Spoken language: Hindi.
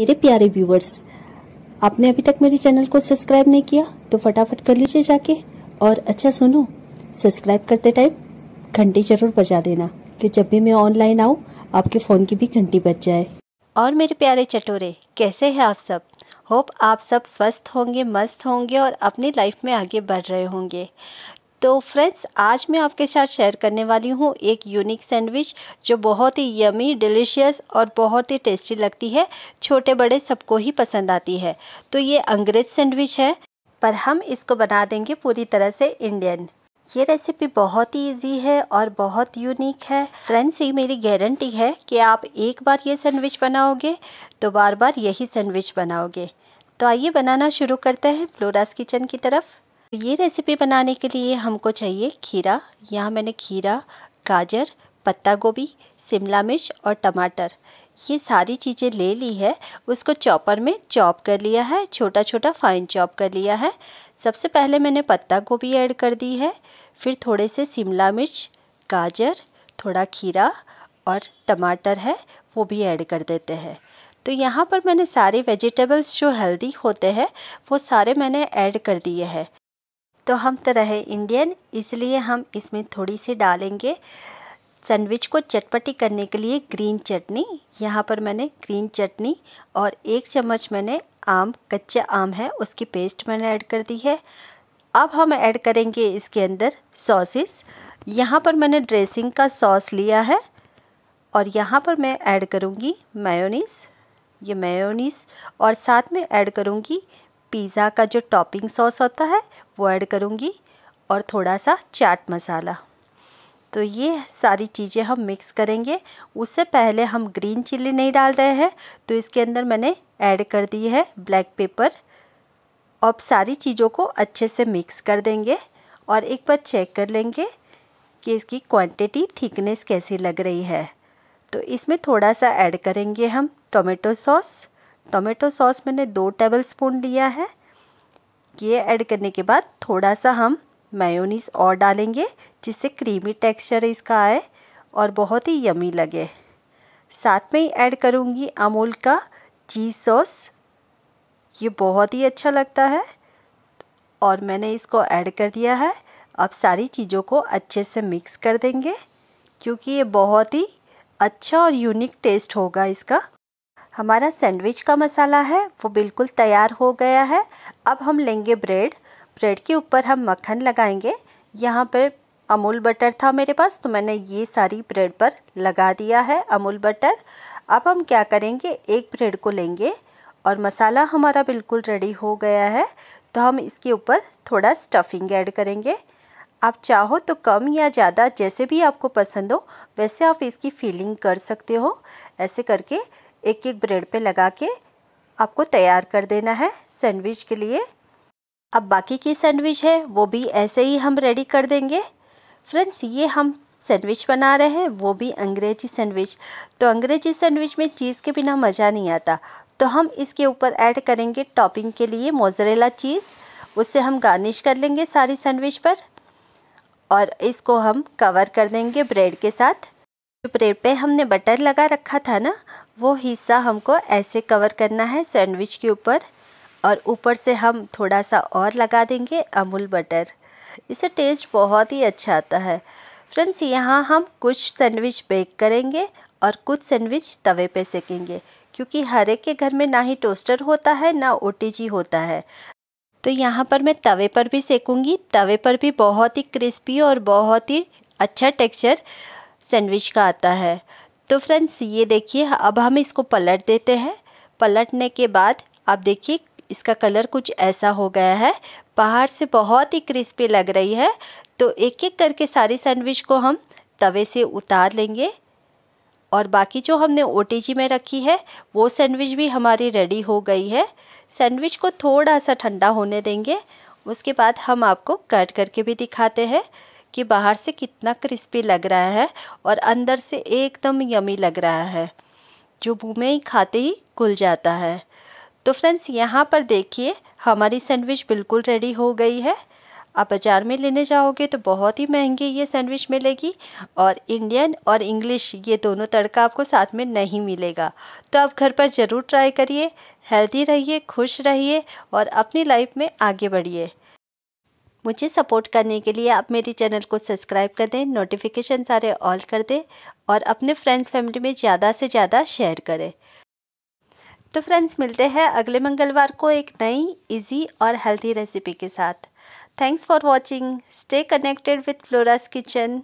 मेरे प्यारे व्यूवर्स आपने अभी तक मेरे चैनल को सब्सक्राइब नहीं किया तो फटाफट कर लीजिए जाके और अच्छा सुनो सब्सक्राइब करते टाइम घंटी जरूर बजा देना कि जब भी मैं ऑनलाइन आऊँ आपके फ़ोन की भी घंटी बज जाए और मेरे प्यारे चटोरे कैसे हैं आप सब होप आप सब स्वस्थ होंगे मस्त होंगे और अपनी लाइफ में आगे बढ़ रहे होंगे तो फ्रेंड्स आज मैं आपके साथ शेयर करने वाली हूँ एक यूनिक सैंडविच जो बहुत ही यमी डिलीशियस और बहुत ही टेस्टी लगती है छोटे बड़े सबको ही पसंद आती है तो ये अंग्रेज सैंडविच है पर हम इसको बना देंगे पूरी तरह से इंडियन ये रेसिपी बहुत ही इजी है और बहुत यूनिक है फ्रेंड्स ये मेरी गारंटी है कि आप एक बार ये सैंडविच बनाओगे तो बार बार यही सैंडविच बनाओगे तो आइए बनाना शुरू करते हैं फ्लोरास किचन की तरफ तो ये रेसिपी बनाने के लिए हमको चाहिए खीरा यहाँ मैंने खीरा गाजर पत्ता गोभी शिमला मिर्च और टमाटर ये सारी चीज़ें ले ली है उसको चॉपर में चॉप कर लिया है छोटा छोटा फाइन चॉप कर लिया है सबसे पहले मैंने पत्ता गोभी ऐड कर दी है फिर थोड़े से शिमला मिर्च गाजर थोड़ा खीरा और टमाटर है वो भी ऐड कर देते हैं तो यहाँ पर मैंने सारे वेजिटेबल्स जो हेल्दी होते हैं वो सारे मैंने ऐड कर दिए हैं तो हम तो रहे इंडियन इसलिए हम इसमें थोड़ी सी डालेंगे सैंडविच को चटपटी करने के लिए ग्रीन चटनी यहाँ पर मैंने ग्रीन चटनी और एक चम्मच मैंने आम कच्चा आम है उसकी पेस्ट मैंने ऐड कर दी है अब हम ऐड करेंगे इसके अंदर सॉसेस यहाँ पर मैंने ड्रेसिंग का सॉस लिया है और यहाँ पर मैं ऐड करूँगी मेयोनीस ये मेयोनीस और साथ में ऐड करूँगी पिज़्ज़ा का जो टॉपिंग सॉस होता है वो ऐड करूँगी और थोड़ा सा चाट मसाला तो ये सारी चीज़ें हम मिक्स करेंगे उससे पहले हम ग्रीन चिल्ली नहीं डाल रहे हैं तो इसके अंदर मैंने ऐड कर दी है ब्लैक पेपर अब सारी चीज़ों को अच्छे से मिक्स कर देंगे और एक बार चेक कर लेंगे कि इसकी क्वांटिटी थिकनेस कैसी लग रही है तो इसमें थोड़ा सा ऐड करेंगे हम टोमेटो सॉस टोमेटो सॉस मैंने दो टेबल स्पून लिया है ये ऐड करने के बाद थोड़ा सा हम मायोनीस और डालेंगे जिससे क्रीमी टेक्सचर इसका आए और बहुत ही यमी लगे साथ में ही ऐड करूँगी अमूल का चीज़ सॉस ये बहुत ही अच्छा लगता है और मैंने इसको ऐड कर दिया है अब सारी चीज़ों को अच्छे से मिक्स कर देंगे क्योंकि ये बहुत ही अच्छा और यूनिक टेस्ट होगा इसका हमारा सैंडविच का मसाला है वो बिल्कुल तैयार हो गया है अब हम लेंगे ब्रेड ब्रेड के ऊपर हम मक्खन लगाएंगे यहाँ पर अमूल बटर था मेरे पास तो मैंने ये सारी ब्रेड पर लगा दिया है अमूल बटर अब हम क्या करेंगे एक ब्रेड को लेंगे और मसाला हमारा बिल्कुल रेडी हो गया है तो हम इसके ऊपर थोड़ा स्टफिंग ऐड करेंगे आप चाहो तो कम या ज़्यादा जैसे भी आपको पसंद हो वैसे आप इसकी फीलिंग कर सकते हो ऐसे करके एक एक ब्रेड पे लगा के आपको तैयार कर देना है सैंडविच के लिए अब बाकी की सैंडविच है वो भी ऐसे ही हम रेडी कर देंगे फ्रेंड्स ये हम सैंडविच बना रहे हैं वो भी अंग्रेजी सैंडविच तो अंग्रेजी सैंडविच में चीज़ के बिना मज़ा नहीं आता तो हम इसके ऊपर ऐड करेंगे टॉपिंग के लिए मोजरेला चीज़ उससे हम गार्निश कर लेंगे सारी सैंडविच पर और इसको हम कवर कर देंगे ब्रेड के साथ जो ब्रेड पे हमने बटर लगा रखा था ना वो हिस्सा हमको ऐसे कवर करना है सैंडविच के ऊपर और ऊपर से हम थोड़ा सा और लगा देंगे अमूल बटर इससे टेस्ट बहुत ही अच्छा आता है फ्रेंड्स यहाँ हम कुछ सैंडविच बेक करेंगे और कुछ सैंडविच तवे पे सेकेंगे क्योंकि हर एक के घर में ना ही टोस्टर होता है ना ओ होता है तो यहाँ पर मैं तवे पर भी सेकूँगी तवे पर भी बहुत ही क्रिस्पी और बहुत ही अच्छा टेक्सचर सैंडविच का आता है तो फ्रेंड्स ये देखिए अब हम इसको पलट देते हैं पलटने के बाद आप देखिए इसका कलर कुछ ऐसा हो गया है बाहर से बहुत ही क्रिस्पी लग रही है तो एक एक करके सारी सैंडविच को हम तवे से उतार लेंगे और बाकी जो हमने ओ में रखी है वो सैंडविच भी हमारी रेडी हो गई है सैंडविच को थोड़ा सा ठंडा होने देंगे उसके बाद हम आपको कट करके भी दिखाते हैं कि बाहर से कितना क्रिस्पी लग रहा है और अंदर से एकदम यमी लग रहा है जो मुँह में ही खाते ही घुल जाता है तो फ्रेंड्स यहाँ पर देखिए हमारी सैंडविच बिल्कुल रेडी हो गई है आप बाज़ार में लेने जाओगे तो बहुत ही महंगी ये सैंडविच मिलेगी और इंडियन और इंग्लिश ये दोनों तड़का आपको साथ में नहीं मिलेगा तो आप घर पर ज़रूर ट्राई करिए हेल्दी रहिए खुश रहिए और अपनी लाइफ में आगे बढ़िए मुझे सपोर्ट करने के लिए आप मेरे चैनल को सब्सक्राइब कर दें नोटिफिकेशन सारे ऑल कर दें और अपने फ्रेंड्स फैमिली में ज़्यादा से ज़्यादा शेयर करें तो फ्रेंड्स मिलते हैं अगले मंगलवार को एक नई इजी और हेल्थी रेसिपी के साथ thanks for watching stay connected with Flora's kitchen